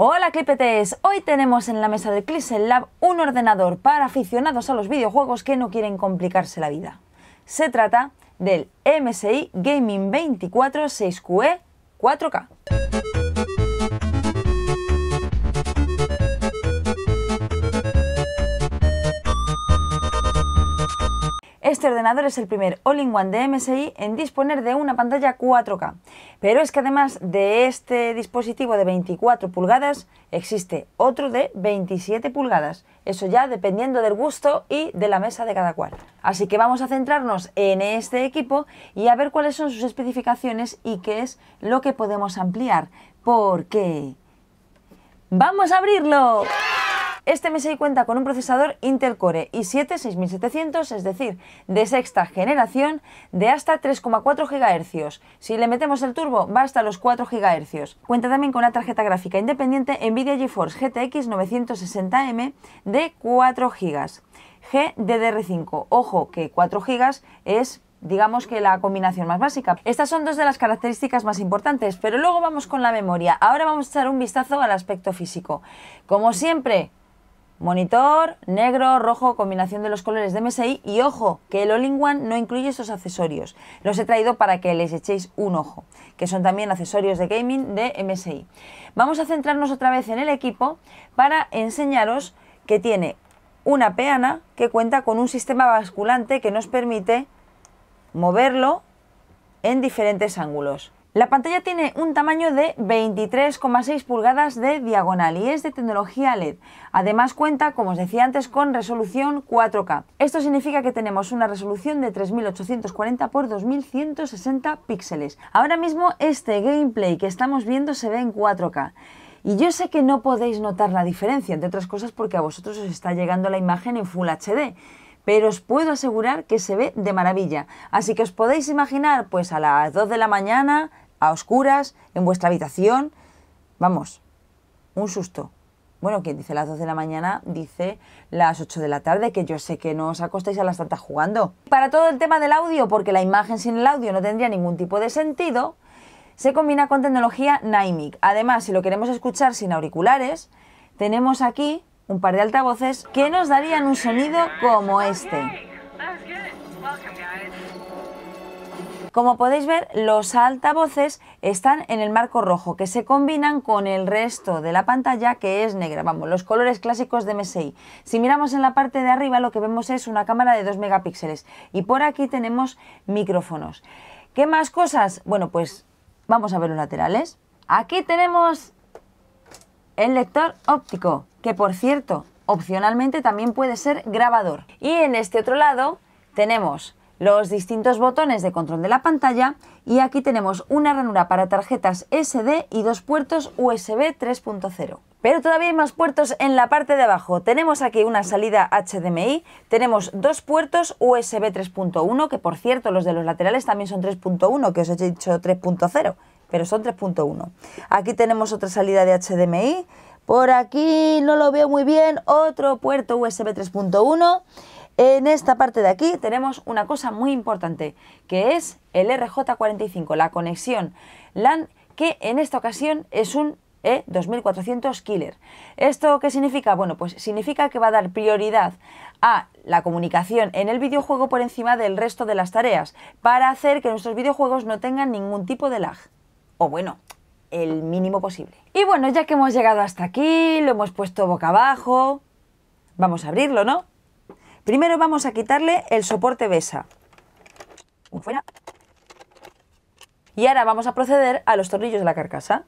Hola Clipetes, hoy tenemos en la mesa de Clixel Lab un ordenador para aficionados a los videojuegos que no quieren complicarse la vida. Se trata del MSI Gaming 24 6QE 4K. ordenador es el primer All-in-One de MSI en disponer de una pantalla 4K. Pero es que además de este dispositivo de 24 pulgadas, existe otro de 27 pulgadas. Eso ya dependiendo del gusto y de la mesa de cada cual. Así que vamos a centrarnos en este equipo y a ver cuáles son sus especificaciones y qué es lo que podemos ampliar. Porque... ¡Vamos a abrirlo! Este MSI cuenta con un procesador Intel Core i7 6700, es decir, de sexta generación, de hasta 3,4 GHz. Si le metemos el turbo, va hasta los 4 GHz. Cuenta también con una tarjeta gráfica independiente Nvidia GeForce GTX 960M de 4 GB. GDDR5. Ojo que 4 GB es digamos que la combinación más básica. Estas son dos de las características más importantes, pero luego vamos con la memoria. Ahora vamos a echar un vistazo al aspecto físico. Como siempre, Monitor negro, rojo, combinación de los colores de MSI y ojo, que el All-in-One no incluye esos accesorios. Los he traído para que les echéis un ojo, que son también accesorios de gaming de MSI. Vamos a centrarnos otra vez en el equipo para enseñaros que tiene una peana que cuenta con un sistema basculante que nos permite moverlo en diferentes ángulos. La pantalla tiene un tamaño de 23,6 pulgadas de diagonal y es de tecnología LED. Además cuenta, como os decía antes, con resolución 4K. Esto significa que tenemos una resolución de 3840 x 2160 píxeles. Ahora mismo este gameplay que estamos viendo se ve en 4K. Y yo sé que no podéis notar la diferencia, entre otras cosas porque a vosotros os está llegando la imagen en Full HD pero os puedo asegurar que se ve de maravilla. Así que os podéis imaginar, pues a las 2 de la mañana, a oscuras, en vuestra habitación, vamos, un susto. Bueno, quien dice las 2 de la mañana dice las 8 de la tarde, que yo sé que no os acostáis a las tantas jugando. Para todo el tema del audio, porque la imagen sin el audio no tendría ningún tipo de sentido, se combina con tecnología Naimic. Además, si lo queremos escuchar sin auriculares, tenemos aquí un par de altavoces que nos darían un sonido como este. Como podéis ver, los altavoces están en el marco rojo, que se combinan con el resto de la pantalla, que es negra, vamos, los colores clásicos de MSI. Si miramos en la parte de arriba, lo que vemos es una cámara de 2 megapíxeles y por aquí tenemos micrófonos. ¿Qué más cosas? Bueno, pues vamos a ver los laterales. Aquí tenemos el lector óptico, que por cierto, opcionalmente también puede ser grabador. Y en este otro lado tenemos los distintos botones de control de la pantalla y aquí tenemos una ranura para tarjetas SD y dos puertos USB 3.0. Pero todavía hay más puertos en la parte de abajo. Tenemos aquí una salida HDMI, tenemos dos puertos USB 3.1, que por cierto los de los laterales también son 3.1, que os he dicho 3.0 pero son 3.1. Aquí tenemos otra salida de HDMI, por aquí no lo veo muy bien, otro puerto USB 3.1. En esta parte de aquí tenemos una cosa muy importante, que es el RJ45, la conexión LAN, que en esta ocasión es un E2400 Killer. ¿Esto qué significa? Bueno, pues significa que va a dar prioridad a la comunicación en el videojuego por encima del resto de las tareas, para hacer que nuestros videojuegos no tengan ningún tipo de lag o bueno, el mínimo posible. Y bueno, ya que hemos llegado hasta aquí, lo hemos puesto boca abajo, vamos a abrirlo, ¿no? Primero vamos a quitarle el soporte besa. Y ahora vamos a proceder a los tornillos de la carcasa.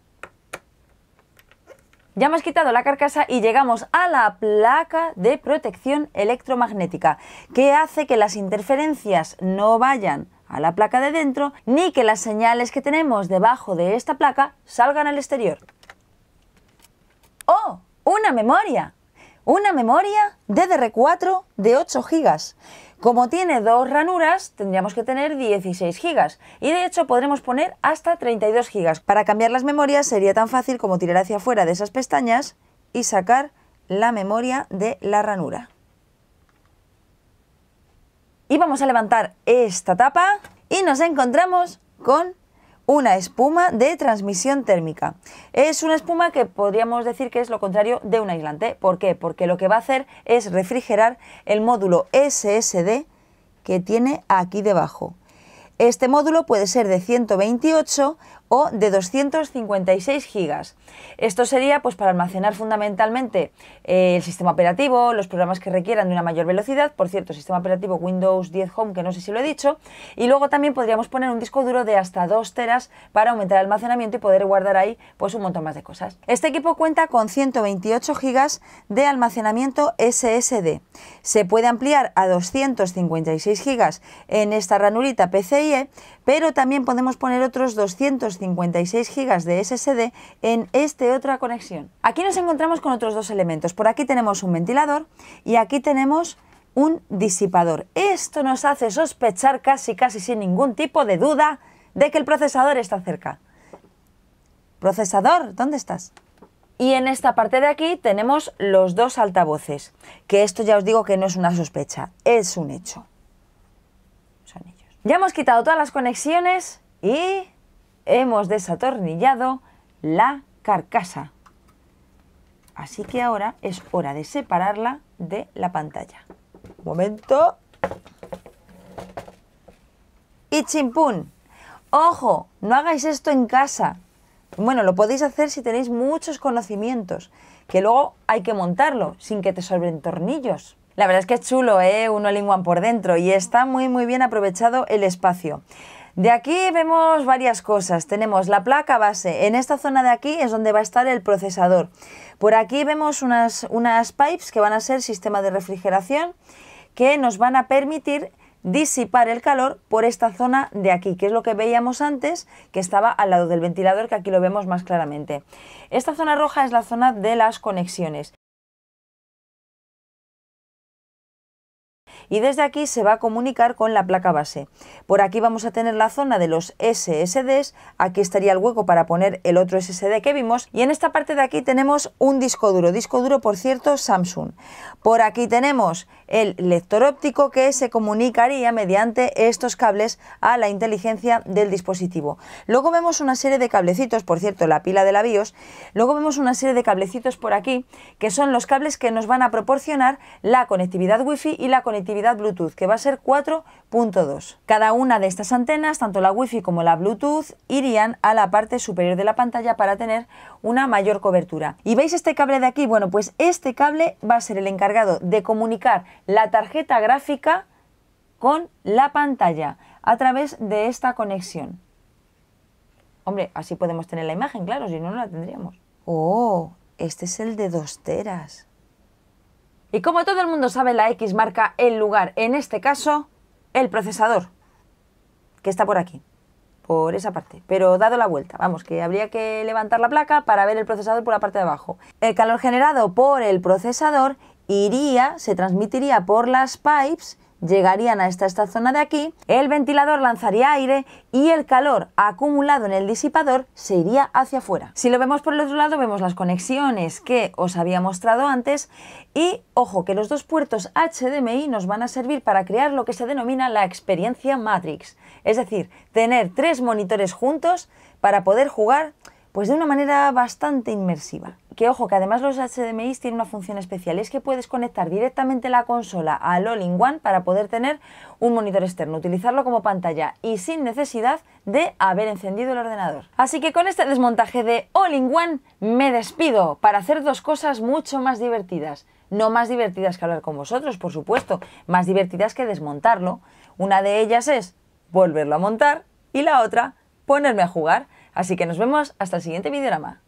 Ya hemos quitado la carcasa y llegamos a la placa de protección electromagnética, que hace que las interferencias no vayan a la placa de dentro ni que las señales que tenemos debajo de esta placa salgan al exterior. ¡Oh! ¡Una memoria! Una memoria DDR4 de 8 GB. Como tiene dos ranuras, tendríamos que tener 16 GB y de hecho podremos poner hasta 32 GB. Para cambiar las memorias sería tan fácil como tirar hacia afuera de esas pestañas y sacar la memoria de la ranura. Y vamos a levantar esta tapa y nos encontramos con una espuma de transmisión térmica. Es una espuma que podríamos decir que es lo contrario de un aislante. ¿Por qué? Porque lo que va a hacer es refrigerar el módulo SSD que tiene aquí debajo. Este módulo puede ser de 128 o de 256 gigas. Esto sería pues, para almacenar fundamentalmente eh, el sistema operativo, los programas que requieran de una mayor velocidad, por cierto, sistema operativo Windows 10 Home, que no sé si lo he dicho, y luego también podríamos poner un disco duro de hasta 2 teras para aumentar el almacenamiento y poder guardar ahí pues, un montón más de cosas. Este equipo cuenta con 128 gigas de almacenamiento SSD. Se puede ampliar a 256 gigas en esta ranurita PCIe, pero también podemos poner otros 200 56 gigas de SSD en este otra conexión. Aquí nos encontramos con otros dos elementos. Por aquí tenemos un ventilador y aquí tenemos un disipador. Esto nos hace sospechar casi casi sin ningún tipo de duda de que el procesador está cerca. Procesador, ¿dónde estás? Y en esta parte de aquí tenemos los dos altavoces, que esto ya os digo que no es una sospecha, es un hecho. Son ellos. Ya hemos quitado todas las conexiones y hemos desatornillado la carcasa. Así que ahora es hora de separarla de la pantalla. momento. Y chimpún. Ojo, no hagáis esto en casa. Bueno, lo podéis hacer si tenéis muchos conocimientos, que luego hay que montarlo sin que te sobren tornillos. La verdad es que es chulo, ¿eh? Uno lingua por dentro y está muy muy bien aprovechado el espacio. De aquí vemos varias cosas. Tenemos la placa base. En esta zona de aquí es donde va a estar el procesador. Por aquí vemos unas, unas pipes que van a ser sistema de refrigeración que nos van a permitir disipar el calor por esta zona de aquí, que es lo que veíamos antes, que estaba al lado del ventilador, que aquí lo vemos más claramente. Esta zona roja es la zona de las conexiones. y desde aquí se va a comunicar con la placa base. Por aquí vamos a tener la zona de los SSDs, aquí estaría el hueco para poner el otro SSD que vimos y en esta parte de aquí tenemos un disco duro, disco duro por cierto Samsung. Por aquí tenemos el lector óptico que se comunicaría mediante estos cables a la inteligencia del dispositivo. Luego vemos una serie de cablecitos, por cierto la pila de la BIOS, luego vemos una serie de cablecitos por aquí que son los cables que nos van a proporcionar la conectividad wifi y la conectividad Bluetooth, que va a ser 4.2. Cada una de estas antenas, tanto la wifi como la Bluetooth, irían a la parte superior de la pantalla para tener una mayor cobertura. ¿Y veis este cable de aquí? Bueno, pues este cable va a ser el encargado de comunicar la tarjeta gráfica con la pantalla a través de esta conexión. Hombre, así podemos tener la imagen, claro, si no, no la tendríamos. Oh, este es el de dos teras. Y como todo el mundo sabe, la X marca el lugar, en este caso, el procesador, que está por aquí, por esa parte, pero dado la vuelta, vamos, que habría que levantar la placa para ver el procesador por la parte de abajo. El calor generado por el procesador iría, se transmitiría por las pipes llegarían a esta zona de aquí, el ventilador lanzaría aire y el calor acumulado en el disipador se iría hacia afuera. Si lo vemos por el otro lado, vemos las conexiones que os había mostrado antes y ojo que los dos puertos HDMI nos van a servir para crear lo que se denomina la experiencia Matrix, es decir, tener tres monitores juntos para poder jugar pues de una manera bastante inmersiva. Que ojo, que además los HDMI tienen una función especial, es que puedes conectar directamente la consola al All-in-One para poder tener un monitor externo, utilizarlo como pantalla y sin necesidad de haber encendido el ordenador. Así que con este desmontaje de All-in-One me despido para hacer dos cosas mucho más divertidas. No más divertidas que hablar con vosotros, por supuesto, más divertidas que desmontarlo. Una de ellas es volverlo a montar y la otra ponerme a jugar. Así que nos vemos hasta el siguiente videorama.